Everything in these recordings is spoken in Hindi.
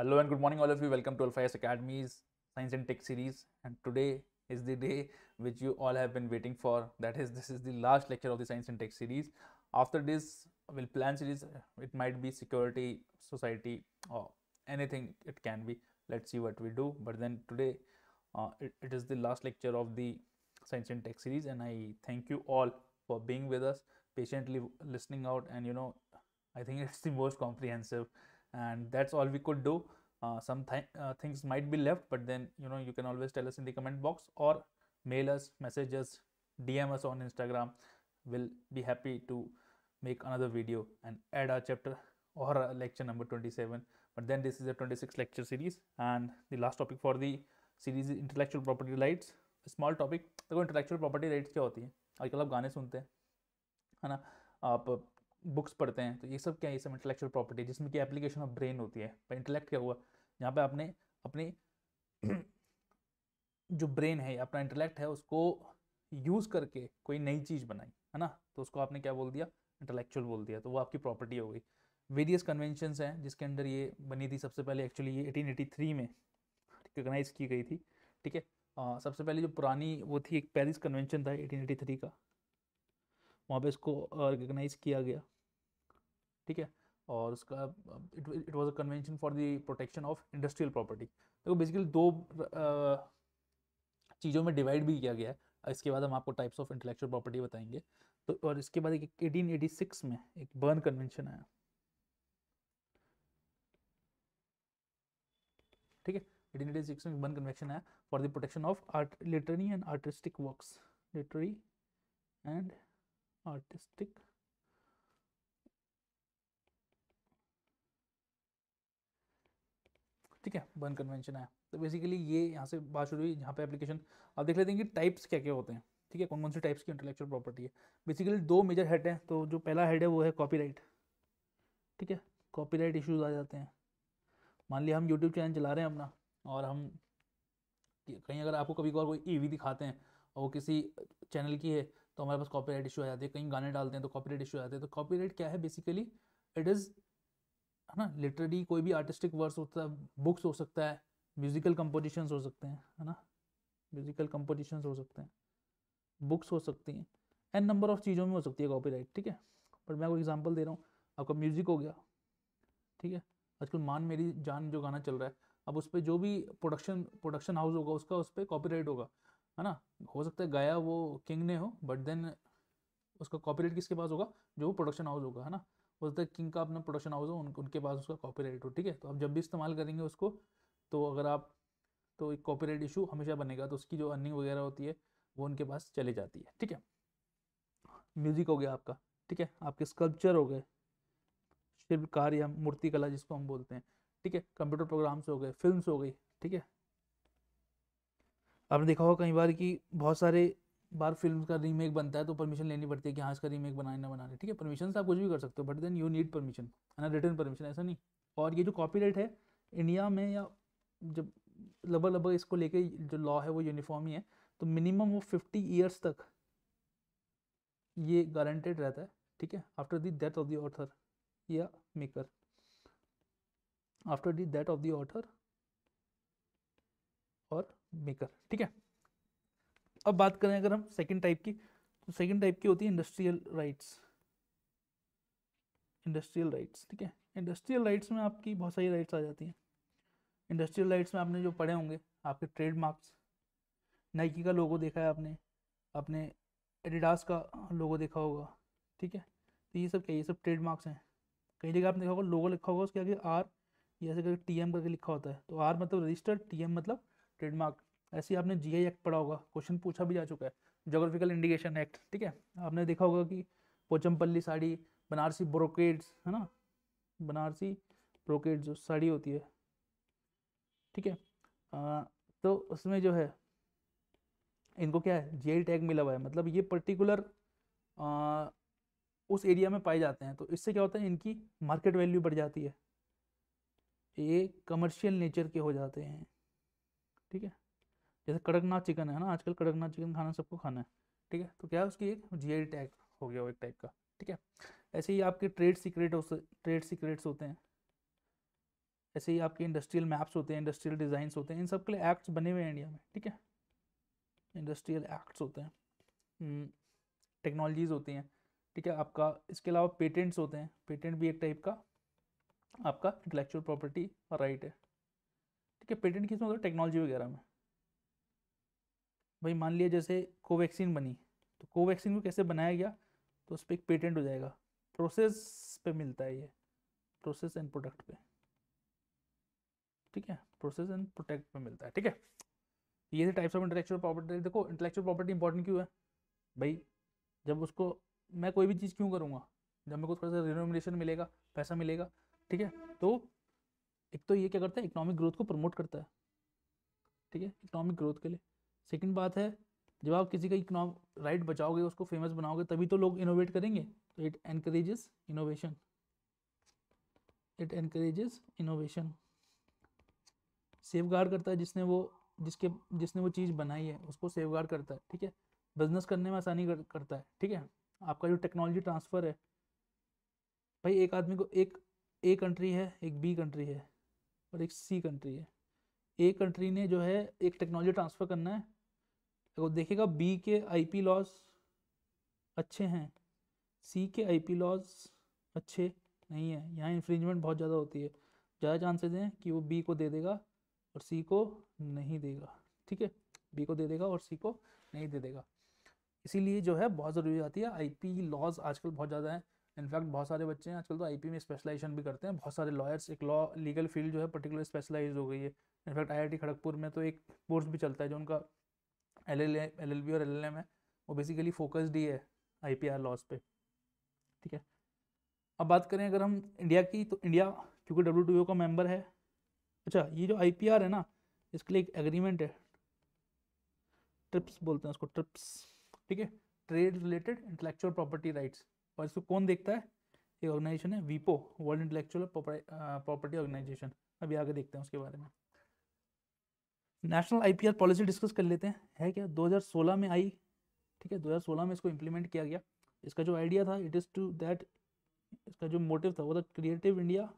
Hello and good morning all of you. Welcome to Alpha Academy's Science and Tech series and today is the day which you all have been waiting for. That is this is the last lecture of the Science and Tech series. After this we will plan series it might be security, society or anything it can be. Let's see what we do. But then today uh, it, it is the last lecture of the Science and Tech series and I thank you all for being with us patiently listening out and you know I think it's the most comprehensive and that's all we could do uh, some th uh, things might be left but then you know you can always tell us in the comment box or mail us messages, dm us on instagram we'll be happy to make another video and add our chapter or a lecture number 27 but then this is a 26 lecture series and the last topic for the series is intellectual property rights a small topic देखो इंटेलेक्चुअल प्रॉपर्टी राइट्स क्या होती है आजकल आप गाने सुनते हैं है ना आप बुक्स पढ़ते हैं तो ये सब क्या ये सब इंटेलेक्चुअल प्रॉपर्टी जिसमें कि एप्लीकेशन ऑफ ब्रेन होती है पर इंटेलेक्ट क्या हुआ यहाँ पे आपने अपनी जो ब्रेन है अपना इंटेलेक्ट है उसको यूज़ करके कोई नई चीज़ बनाई है ना तो उसको आपने क्या बोल दिया इंटेलेक्चुअल बोल दिया तो वो आपकी प्रॉपर्टी हो गई वेरियस कन्वेंशन हैं जिसके अंदर ये बनी थी सबसे पहले एक्चुअली ये एटीन में रिकोगनाइज की गई थी ठीक है सबसे पहले जो पुरानी वो थी एक पेरिस कन्वेंशन था एटीन का वहाँ पे इसको रिकगनाइज किया गया ठीक है और उसका it was a convention for the protection of industrial property देखो बेसिकली दो चीज़ों में डिवाइड भी किया गया है इसके बाद हम आपको टाइप्स ऑफ इंटेलेक्चुअल प्रॉपर्टी बताएंगे तो और इसके बाद एक एटीन में एक बर्न कन्वेंशन आया ठीक है 1886 में बर्न कन्वेंशन आया for the protection of art literary and artistic works literary and artistic ठीक है बर्न कन्वेंशन है तो बेसिकली ये यहाँ से बात शुरू हुई यहाँ पे एप्लीकेशन आप देख लेते हैं कि टाइप्स क्या क्या होते हैं ठीक है कौन कौन से टाइप्स की इंटेलेक्चुअल प्रॉपर्टी है बेसिकली दो मेजर हेड हैं तो जो पहला हेड है वो है कॉपीराइट ठीक है कॉपीराइट इश्यूज आ जाते हैं मान लिया हम यूट्यूब चैनल चला रहे हैं अपना और हम कहीं अगर आपको कभी कभार कोई ईवी e दिखाते हैं और वो किसी चैनल की है तो हमारे पास कॉपी इशू आ जाते हैं कहीं गाने डालते हैं तो कॉपी इशू आ जाते हैं तो कॉपी क्या है बेसिकली इट इज़ है ना लिटरेरी कोई भी आर्टिस्टिक वर्स होता है बुक्स हो सकता है म्यूजिकल कंपोजिशन हो सकते हैं है ना म्यूजिकल कंपोजिशन हो सकते हैं बुक्स हो सकती हैं एन नंबर ऑफ चीज़ों में हो सकती है राइट ठीक है पर मैं आपको एग्जाम्पल दे रहा हूँ आपका म्यूज़िक हो गया ठीक है आजकल मान मेरी जान जो गाना चल रहा है अब उस पर जो भी प्रोडक्शन प्रोडक्शन हाउस होगा उसका उस पर कॉपी होगा है ना हो सकता है गाया वो किंग ने हो बट देन उसका कॉपीराइट किसके पास होगा जो प्रोडक्शन हाउस होगा है ना हो सकता है किंग का अपना प्रोडक्शन हाउस हो उन, उनके पास उसका कॉपीराइट हो ठीक है तो आप जब भी इस्तेमाल करेंगे उसको तो अगर आप तो एक कॉपीराइट इशू हमेशा बनेगा तो उसकी जो अर्निंग वगैरह होती है वो उनके पास चली जाती है ठीक है म्यूज़िक हो गया आपका ठीक है आपके स्कल्पचर हो गए शिल्पकार या मूर्तिकला जिसको हम बोलते हैं ठीक है कंप्यूटर प्रोग्राम्स हो गए फिल्म्स हो गई ठीक है आपने देखा होगा कई बार कि बहुत सारे बार फिल्म का रीमेक बनता है तो परमिशन लेनी पड़ती है कि हाँ इसका रीमेक बनाए ना बनाने ठीक है परमिशन से आप कुछ भी कर सकते हो but then you need permission है ना रिटर्न परमिशन ऐसा नहीं और ये जो कॉपीराइट है इंडिया में या जब लगभग लगभग इसको लेके जो लॉ है वो यूनिफॉर्म ही है तो मिनिमम वो फिफ्टी ईयर्स तक ये गारंटेड रहता है ठीक है after the death of the author या maker after the death of the author और मेकर ठीक है अब बात करें अगर हम सेकेंड टाइप की तो सेकेंड टाइप की होती है इंडस्ट्रियल राइट्स इंडस्ट्रियल राइट्स ठीक है इंडस्ट्रियल राइट्स में आपकी बहुत सारी राइट्स आ जाती हैं इंडस्ट्रियल राइट्स में आपने जो पढ़े होंगे आपके ट्रेडमार्क्स नाइकी का लोगो देखा है आपने अपने एडिडास का लोगो देखा होगा ठीक है तो ये सब क्या ये सब ट्रेडमार्क्स हैं कई जगह आपने देखा होगा लोगो लिखा होगा उसके आगे आर या ऐसे करके टी एम करके लिखा होता है तो आर मतलब रजिस्टर्ड टी मतलब ट्रेडमार्क ऐसे आपने जी आई एक्ट पढ़ा होगा क्वेश्चन पूछा भी जा चुका है जोग्राफिकल इंडिकेशन एक्ट ठीक है आपने देखा होगा कि पोचमपल्ली साड़ी बनारसी ब्रोकेड्स है ना बनारसी ब्रोकेड जो साड़ी होती है ठीक है तो उसमें जो है इनको क्या है जी टैग मिला हुआ है मतलब ये पर्टिकुलर आ, उस एरिया में पाए जाते हैं तो इससे क्या होता है इनकी मार्केट वैल्यू बढ़ जाती है ये कमर्शियल नेचर के हो जाते हैं ठीक है जैसे कड़कनाथ चिकन है ना आजकल कड़कनाथ चिकन खाना सबको खाना है ठीक है तो क्या उसकी एक आई टैग हो गया वो एक टाइप का ठीक है ऐसे ही आपके ट्रेड सीक्रेट हो ट्रेड सीक्रेट्स होते हैं ऐसे ही आपके इंडस्ट्रियल मैप्स होते हैं इंडस्ट्रियल डिज़ाइंस होते हैं इन सब के लिए एक्ट्स बने हुए हैं इंडिया में ठीक है इंडस्ट्रियल एक्ट्स होते हैं टेक्नोलॉजीज़ हम्म, होती हैं ठीक है आपका इसके अलावा पेटेंट्स होते हैं पेटेंट भी एक टाइप का आपका इंटेलेक्चुअल प्रॉपर्टी राइट है ठीक है पेटेंट किसमें होता है टेक्नोलॉजी वगैरह में भाई मान लिया जैसे कोवैक्सीन बनी तो कोवैक्सीन को कैसे बनाया गया तो उस पर एक पेटेंट हो जाएगा प्रोसेस पे मिलता है ये प्रोसेस एंड प्रोडक्ट पे ठीक है प्रोसेस एंड प्रोटेक्ट पे मिलता है ठीक है ये थे टाइप्स ऑफ इंटेलेक्चुअल प्रॉपर्टी देखो इंटेलेक्चुअल प्रॉपर्टी इंपॉर्टेंट क्यों है भाई जब उसको मैं कोई भी चीज़ क्यों करूँगा जब मेरे को थोड़ा सा रिनोमिनेशन मिलेगा पैसा मिलेगा ठीक है तो एक तो ये क्या करता है इकोनॉमिक ग्रोथ को प्रमोट करता है ठीक है इकोनॉमिक ग्रोथ के लिए सेकंड बात है जब आप किसी का इकोनॉम राइट बचाओगे उसको फेमस बनाओगे तभी तो लोग इनोवेट करेंगे तो it encourages innovation it encourages innovation safe करता है जिसने वो जिसके जिसने वो चीज़ बनाई है उसको सेफ करता है ठीक है बिजनेस करने में आसानी कर, करता है ठीक है आपका जो टेक्नोलॉजी ट्रांसफ़र है भाई एक आदमी को एक ए कंट्री है एक बी कंट्री है और एक सी कंट्री है ए कंट्री ने जो है एक टेक्नोलॉजी ट्रांसफ़र करना है तो देखेगा बी के आईपी लॉज अच्छे हैं सी के आईपी लॉज अच्छे नहीं है यहाँ इन्फ्रिंजमेंट बहुत ज़्यादा होती है ज़्यादा चांसेज हैं कि वो बी को दे देगा और सी को नहीं देगा ठीक है बी को दे देगा और सी को नहीं दे देगा इसीलिए जो है बहुत ज़रूरी आती है आईपी लॉज आजकल बहुत ज़्यादा है इनफैक्ट बहुत सारे बच्चे हैं आजकल तो आईपी में स्पेशलाइजेशन भी करते हैं बहुत सारे लॉयर्स एक लॉ लीगल फील्ड जो है पर्टिकुलर स्पेशलाइज हो गई है इनफैक्ट आईआईटी खड़गपुर में तो एक कोर्स भी चलता है जो उनका एल एल एल और एल है वो बेसिकली फोकस्ड ही है आई पी लॉस पे ठीक है अब बात करें अगर हम इंडिया की तो इंडिया क्योंकि डब्ल्यू का मेम्बर है अच्छा ये जो आई है ना इसके लिए एक एग्रीमेंट है ट्रिप्स बोलते हैं उसको ट्रिप्स ठीक है trade related intellectual property rights और इसको कौन देखता है ये ऑर्गेनाइजेशन है वीपो वर्ल्ड इंटेलेक्चुअल प्रॉपर्टी ऑर्गेनाइजेशन अभी आगे देखते हैं उसके बारे में नेशनल आईपीआर पॉलिसी डिस्कस कर लेते हैं है क्या 2016 में आई ठीक है 2016 में इसको इम्प्लीमेंट किया गया इसका जो आइडिया था इट इज़ टू दैट इसका जो मोटिव था वो था क्रिएटिव इंडिया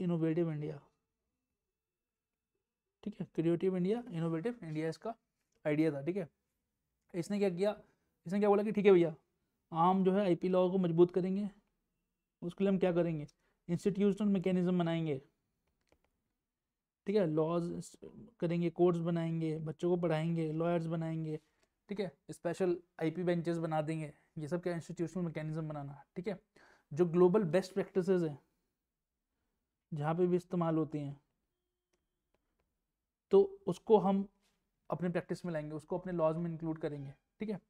इनोवेटिव इंडिया ठीक है क्रिएटिव इंडिया इनोवेटिव इंडिया इसका आइडिया था ठीक है इसने क्या किया इसने क्या बोला कि ठीक है भैया आम जो है आईपी लॉ को मजबूत करेंगे उसके लिए हम क्या करेंगे इंस्टीट्यूशनल मैकेनिज्म बनाएंगे ठीक है लॉज करेंगे कोर्ट्स बनाएंगे बच्चों को पढ़ाएंगे लॉयर्स बनाएंगे ठीक है स्पेशल आईपी बेंचेस बना देंगे ये सब क्या इंस्टीट्यूशनल मैकेनिज्म बनाना ठीक है जो ग्लोबल बेस्ट प्रैक्टिस हैं जहाँ पर भी इस्तेमाल होती हैं तो उसको हम अपने प्रैक्टिस में लाएंगे उसको अपने लॉज में इंक्लूड करेंगे ठीक है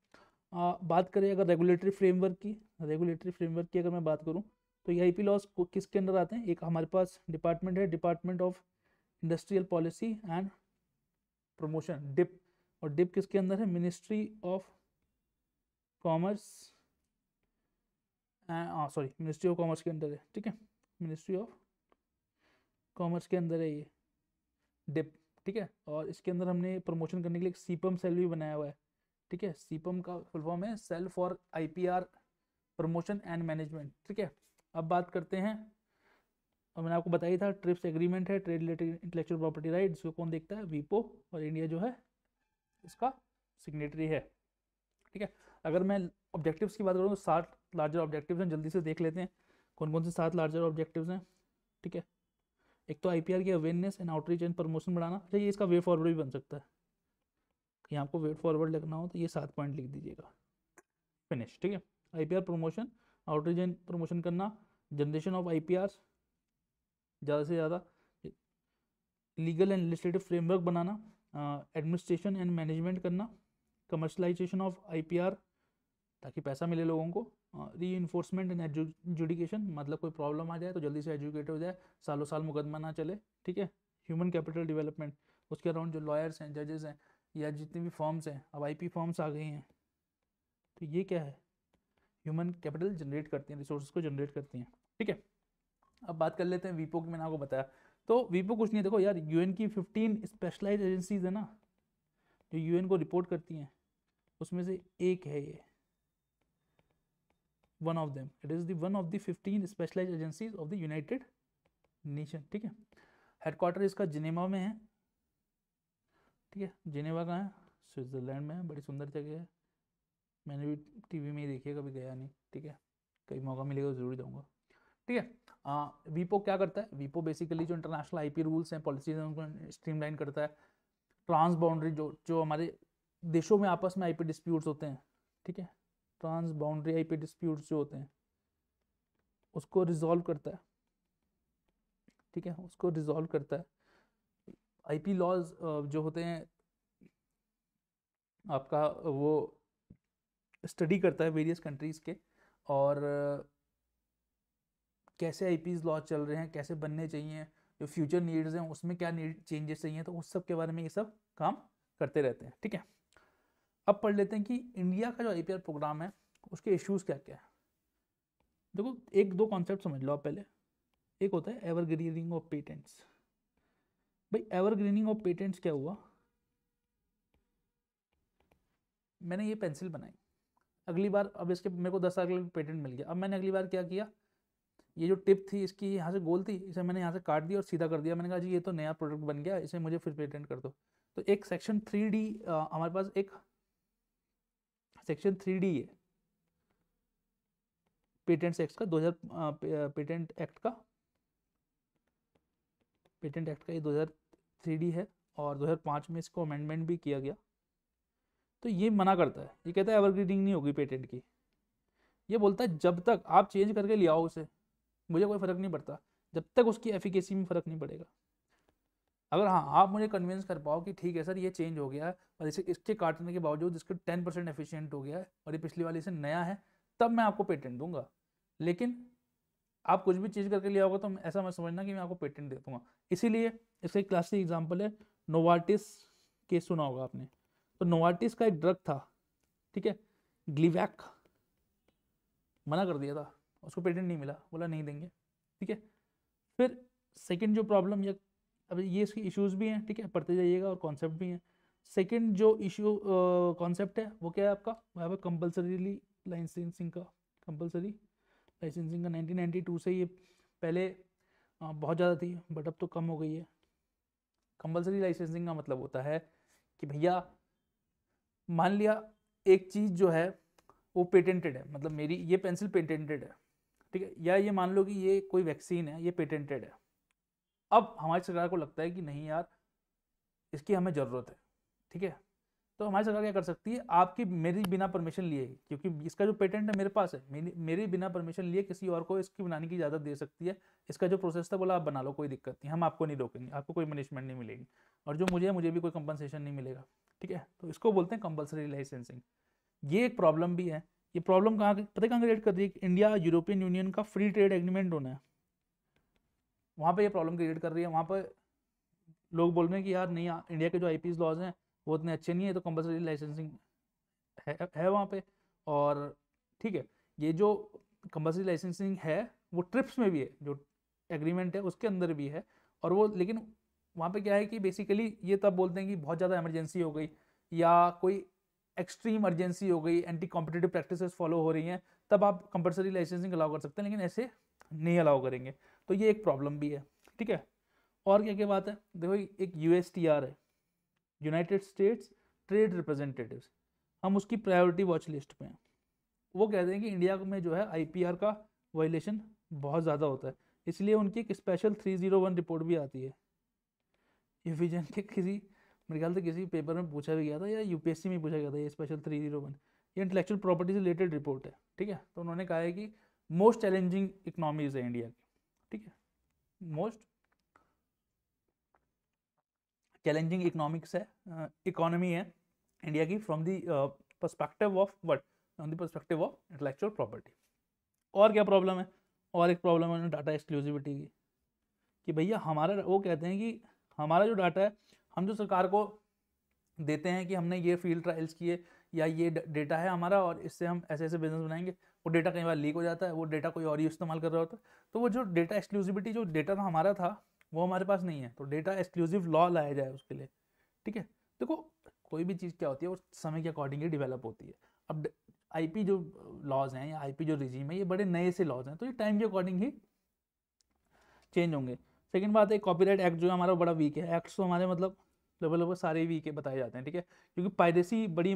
आ, बात करें अगर रेगुलेटरी फ्रेमवर्क की रेगुलेटरी फ्रेमवर्क की अगर मैं बात करूँ तो ये आई लॉस किसके अंदर आते हैं एक हमारे पास डिपार्टमेंट है department of industrial policy and promotion DIP और डिप किसके अंदर है ministry of commerce sorry ministry of commerce के अंदर है ठीक है मिनिस्ट्री ऑफ कॉमर्स के अंदर है ये डिप ठीक है और इसके अंदर हमने प्रमोशन करने के लिए एक सीपम सेल भी बनाया हुआ है ठीक है सीपम का फुल फॉर्म है cell for IPR promotion and management ठीक है अब बात करते हैं और मैंने आपको बताया था ट्रिप्स एग्रीमेंट है trade related intellectual property right जिसको कौन देखता है वीपो और इंडिया जो है इसका सिग्नेटरी है ठीक है अगर मैं ऑब्जेक्टिव्स की बात करूँ तो सात लार्जर ऑब्जेक्टिव हैं जल्दी से देख लेते हैं कौन कौन से सात लार्जर ऑब्जेक्टिव हैं ठीक है एक तो आई की awareness and outreach and promotion बढ़ाना अच्छा ये इसका वे फॉरवर्ड भी बन सकता है कि आपको वेट फॉरवर्ड लिखना हो तो ये सात पॉइंट लिख दीजिएगा फिनिश ठीक है IPR promotion outreach and promotion करना जनरेशन ऑफ आईपीआर ज़्यादा से ज़्यादा लीगल एंड लेजिस्लेटिव फ्रेमवर्क बनाना एडमिनिस्ट्रेशन एंड मैनेजमेंट करना कमर्शलाइजेशन ऑफ आर ताकि पैसा मिले लोगों को री इन्फोर्समेंट एंड एजुडिकेशन मतलब कोई प्रॉब्लम आ जाए तो जल्दी से एजुकेट हो जाए सालों साल मुकदमा ना चले ठीक है ह्यूमन कैपिटल डेवलपमेंट उसके अराउंड जो लॉयर्स हैं जजेस हैं या जितनी भी फॉर्म्स हैं अब आईपी फॉर्म्स आ गए हैं तो ये क्या है ह्यूमन कैपिटल जनरेट करती हैं रिसोर्स को जनरेट करती हैं ठीक है अब बात कर लेते हैं वीपो की मैंने आपको बताया तो वीपो कुछ नहीं देखो यार यूएन की फिफ्टीन स्पेशलाइज एजेंसीज है ना जो यूएन को रिपोर्ट करती हैं उसमें से एक है ये one of them it is one of the fifteen specialised agencies of the United Nation ठीक है हेडक्वार्टर इसका जिनेमा में है ठीक है जिनेवा कहाँ है स्विट्ज़रलैंड में है बड़ी सुंदर जगह है मैंने भी टीवी में ही देखी है कभी गया नहीं ठीक है कभी मौका मिलेगा तो ज़रूर जाऊँगा ठीक है वीपो क्या करता है वीपो बेसिकली जो इंटरनेशनल पी रूल्स हैं पॉलिसीज हैं उनको स्ट्रीमलाइन करता है ट्रांस बाउंड्री जो जो हमारे देशों में आपस में पी डिस्प्यूट्स होते हैं ठीक है ट्रांस बाउंड्री पी डिस्प्यूट्स जो होते हैं उसको रिजॉल्व करता है ठीक है उसको रिजॉल्व करता है आईपी लॉज जो होते हैं आपका वो स्टडी करता है वेरियस कंट्रीज़ के और कैसे आई लॉ चल रहे हैं कैसे बनने चाहिए जो फ्यूचर नीड्स हैं उसमें क्या नीड चेंजेस चाहिए तो उस सब के बारे में ये सब काम करते रहते हैं ठीक है अब पढ़ लेते हैं कि इंडिया का जो आई प्रोग्राम है उसके इश्यूज क्या क्या है देखो एक दो कॉन्सेप्ट समझ लो आप पहले एक होता है एवरग्रीनिंग ऑफ पेटेंट्स भाई एवरग्रीनिंग ऑफ पेटेंट्स क्या हुआ मैंने ये पेंसिल बनाई अगली बार अब इसके मेरे को दस साल के लिए पेटेंट मिल गया अब मैंने अगली बार क्या किया ये जो टिप थी इसकी यहाँ से गोल थी इसे मैंने यहाँ से काट दिया और सीधा कर दिया मैंने कहा जी ये तो नया प्रोडक्ट बन गया इसे मुझे फिर पेटेंट कर दो तो एक सेक्शन थ्री डी हमारे पास एक सेक्शन थ्री डी है पेटेंट एक्ट का हजार पेटेंट एक्ट का पेटेंट एक्ट का ये दो हजार थ्री है और 2005 में इसको अमेंडमेंट भी किया गया तो ये मना करता है ये कहता है एवरग्रीडिंग नहीं होगी पेटेंट की ये बोलता है जब तक आप चेंज करके ले आओ उसे मुझे कोई फ़र्क नहीं पड़ता जब तक उसकी एफिकेसी में फ़र्क नहीं पड़ेगा अगर हाँ आप मुझे कन्विंस कर पाओ कि ठीक है सर ये चेंज हो गया है और इसे इसके काटने के बावजूद इसको टेन परसेंट एफिशियंट हो गया है और ये पिछली वाली से नया है तब मैं आपको पेटेंट दूंगा लेकिन आप कुछ भी चीज़ करके लिया होगा तो ऐसा मैं समझना कि मैं आपको पेटेंट दे दूंगा इसीलिए इसका एक क्लासिक एग्जाम्पल है नोवाटिस केस सुना होगा आपने तो नोवाटिस का एक ड्रग था ठीक है ग्लीवैक मना कर दिया था उसको पेटेंट नहीं मिला बोला नहीं देंगे ठीक है फिर सेकेंड जो प्रॉब्लम या अब ये इसके इश्यूज भी हैं ठीक है पढ़ते जाइएगा और कॉन्सेप्ट भी हैं सेकेंड जो इशू कॉन्सेप्ट है वो क्या है आपका वहाँ पर कंपल्सरीली लाइसेंसिंग का कंपल्सरी लाइसेंसिंग का 1992 से ये पहले बहुत ज़्यादा थी बट अब तो कम हो गई है कंपलसरी लाइसेंसिंग का मतलब होता है कि भैया मान लिया एक चीज़ जो है वो पेटेंटेड है मतलब मेरी ये पेंसिल पेटेंटेड है ठीक है या ये मान लो कि ये कोई वैक्सीन है ये पेटेंटेड है अब हमारी सरकार को लगता है कि नहीं यार इसकी हमें ज़रूरत है ठीक है तो हमारी सरकार क्या कर सकती है आपकी मेरी बिना परमिशन लिए क्योंकि इसका जो पेटेंट है मेरे पास है मेरी बिना परमिशन लिए किसी और को इसकी बनाने की इजाज़त दे सकती है इसका जो प्रोसेस था बोला आप बना लो कोई दिक्कत नहीं हम आपको नहीं रोकेंगे आपको कोई पनिशमेंट नहीं मिलेगी और जो मुझे मुझे भी कोई कंपनसेशन नहीं मिलेगा ठीक है तो इसको बोलते हैं कंपलसरी लाइसेंसिंग ये एक प्रॉब्लम भी है ये प्रॉब्लम कहाँ पता कहाँ क्रिएट कर रही है इंडिया यूरोपियन यूनियन का फ्री ट्रेड एग्रीमेंट होना है वहाँ पर यह प्रॉब्लम क्रिएट कर रही है वहाँ पर लोग बोल रहे हैं कि यार नहीं इंडिया के जो आई लॉज हैं वो उतने अच्छे नहीं है तो कंपलसरी लाइसेंसिंग है है वहाँ पे और ठीक है ये जो कंपलसरी लाइसेंसिंग है वो ट्रिप्स में भी है जो एग्रीमेंट है उसके अंदर भी है और वो लेकिन वहाँ पे क्या है कि बेसिकली ये तब बोलते हैं कि बहुत ज़्यादा इमरजेंसी हो गई या कोई एक्सट्रीम अर्जेंसी हो गई एंटी कॉम्पिटेटिव प्रैक्टिसेस फॉलो हो रही हैं तब आप कंपलसरी लाइसेंसिंग अलाउ कर सकते हैं लेकिन ऐसे नहीं अलाउ करेंगे तो ये एक प्रॉब्लम भी है ठीक है और क्या क्या बात है देखो एक यू है यूनाइटेड स्टेट्स ट्रेड रिप्रेजेंटेटिव हम उसकी प्रायोरिटी वॉच लिस्ट पे हैं वो कहते हैं कि इंडिया में जो है आईपीआर का वायलेशन बहुत ज़्यादा होता है इसलिए उनकी एक स्पेशल 301 रिपोर्ट भी आती है विजन के किसी मेरे ख्याल से किसी पेपर में पूछा भी गया था या यूपीएससी में पूछा गया था ये स्पेशल थ्री जीरो वन ये इंटलेक्चुअल प्रॉपर्टी से रिलेटेड रिपोर्ट है ठीक है तो उन्होंने कहा है कि मोस्ट चैलेंजिंग इकनॉमीज है इंडिया की ठीक है मोस्ट चैलेंजिंग इकोनॉमिक्स है इकोनॉमी है इंडिया की from the perspective of what from the perspective of intellectual property और क्या प्रॉब्लम है और एक प्रॉब्लम है डाटा एक्सक्लूसिविटी की कि भैया हमारा वो कहते हैं कि हमारा जो डाटा है हम जो सरकार को देते हैं कि हमने ये फील्ड ट्रायल्स किए या ये डेटा है हमारा और इससे हम ऐसे ऐसे बिजनेस बनाएंगे वो डेटा कई बार लीक हो जाता है वो डेटा कोई और ही इस्तेमाल कर रहा होता है तो वो जो डेटा एक्सक्लूसिविटी जो डेटा था तो हमारा था वो हमारे पास नहीं है तो डेटा एक्सक्लूसिव लॉ लाया जाए उसके लिए ठीक है देखो कोई भी चीज़ क्या होती है वो समय के अकॉर्डिंग ही डिवेलप होती है अब आईपी जो लॉज हैं या आईपी जो रिजीम है ये बड़े नए से लॉज हैं तो ये टाइम के अकॉर्डिंग ही चेंज होंगे सेकेंड बात है कॉपीराइट एक्ट जो है हमारा बड़ा वीक है एक्ट्स तो हमारे मतलब लगभग लगभग सारे वीक है बताए जाते हैं ठीक है क्योंकि पायरेसी बड़ी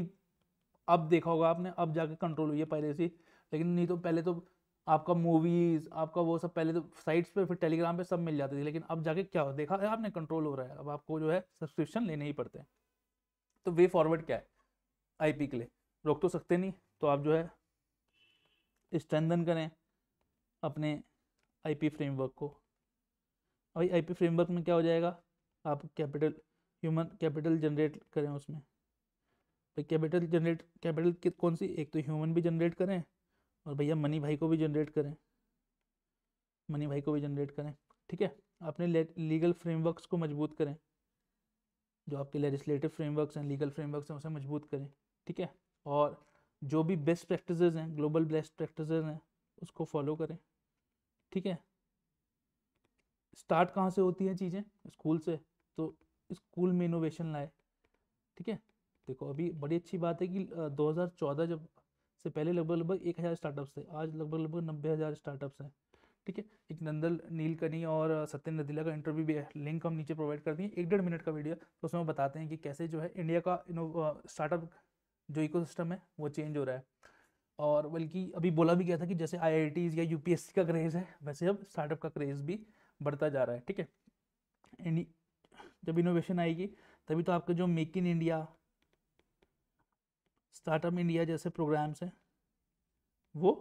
अब देखा होगा आपने अब जाके कंट्रोल हुई है पायरेसी लेकिन नहीं तो पहले तो आपका मूवीज़ आपका वो सब पहले तो साइट्स पे फिर टेलीग्राम पे सब मिल जाते थे लेकिन अब जाके क्या हो देखा है आपने कंट्रोल हो रहा है अब आपको जो है सब्सक्रिप्शन लेने ही पड़ते हैं तो वे फॉरवर्ड क्या है आईपी के लिए रोक तो सकते नहीं तो आप जो है स्ट्रेंथन करें अपने आईपी फ्रेमवर्क को भाई आईपी फ्रेमवर्क में क्या हो जाएगा आप कैपिटल ह्यूमन कैपिटल जनरेट करें उसमें भाई कैपिटल जनरेट कैपिटल कौन सी एक तो ह्यूमन भी जनरेट करें और भैया मनी भाई को भी जनरेट करें मनी भाई को भी जनरेट करें ठीक है अपने लीगल फ्रेमवर्क्स को मजबूत करें जो आपके लेजिस्लेटिव फ्रेमवर्क्स हैं लीगल फ्रेमवर्क्स हैं उसे मजबूत करें ठीक है और जो भी बेस्ट प्रैक्टिस हैं ग्लोबल बेस्ट प्रैक्टिस हैं उसको फॉलो करें ठीक है स्टार्ट कहाँ से होती है चीज़ें स्कूल से तो स्कूल में इनोवेशन लाए ठीक है देखो अभी बड़ी अच्छी बात है कि दो जब से पहले लगभग लगभग एक हज़ार स्टार्टअप्स थे आज लगभग लगभग नब्बे हज़ार स्टार्टअप्स हैं ठीक है एक नंदल नीलकनी और सत्य नदीला का इंटरव्यू भी है लिंक हम नीचे प्रोवाइड कर दिए एक डेढ़ मिनट का वीडियो तो उसमें बताते हैं कि कैसे जो है इंडिया का इनो स्टार्टअप जो इको है वो चेंज हो रहा है और बल्कि अभी बोला भी गया था कि जैसे आई या यू का क्रेज़ है वैसे अब स्टार्टअप का क्रेज़ भी बढ़ता जा रहा है ठीक है जब इनोवेशन आएगी तभी तो आपके जो make in India startup India जैसे प्रोग्राम्स हैं वो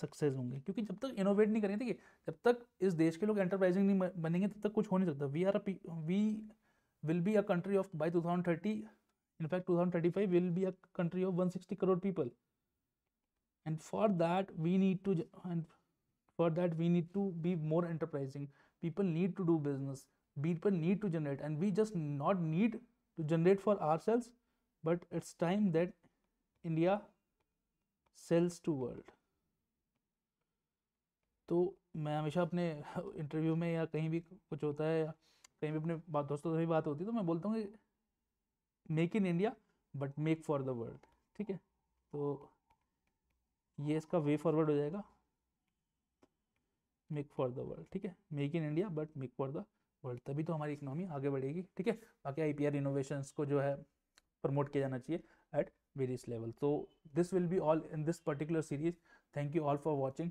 सक्सेस होंगे क्योंकि जब तक इनोवेट नहीं करेंगे देखिए जब तक इस देश के लोग एंटरप्राइजिंग नहीं बनेंगे तब तक कुछ हो नहीं सकता we are we will be a country of by two thousand thirty in fact two thousand thirty five will be a country of one sixty crore people and for that we need to and for that we need to be more enterprising need to do business business need to generate and we just not need to generate for our sales but it's time that India sells to world तो मैं हमेशा अपने इंटरव्यू में या कहीं भी कुछ होता है या कहीं भी अपने बात दोस्तों से भी बात होती है तो मैं बोलता हूँ make in India but make for the world ठीक है तो ये इसका वे फॉरवर्ड हो जाएगा मेक फॉर द वर्ल्ड ठीक है make in India but make for the world तभी तो हमारी इकोनॉमी आगे बढ़ेगी ठीक है बाकी आई पी इनोवेशंस को जो है प्रमोट किया जाना चाहिए at various level so this will be all in this particular series thank you all for watching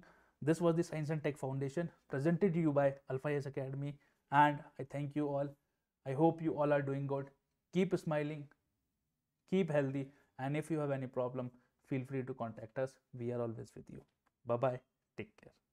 this was the science and tech foundation presented you by Alfai academy and I thank you all I hope you all are doing good keep smiling keep healthy and if you have any problem feel free to contact us we are always with you bye take care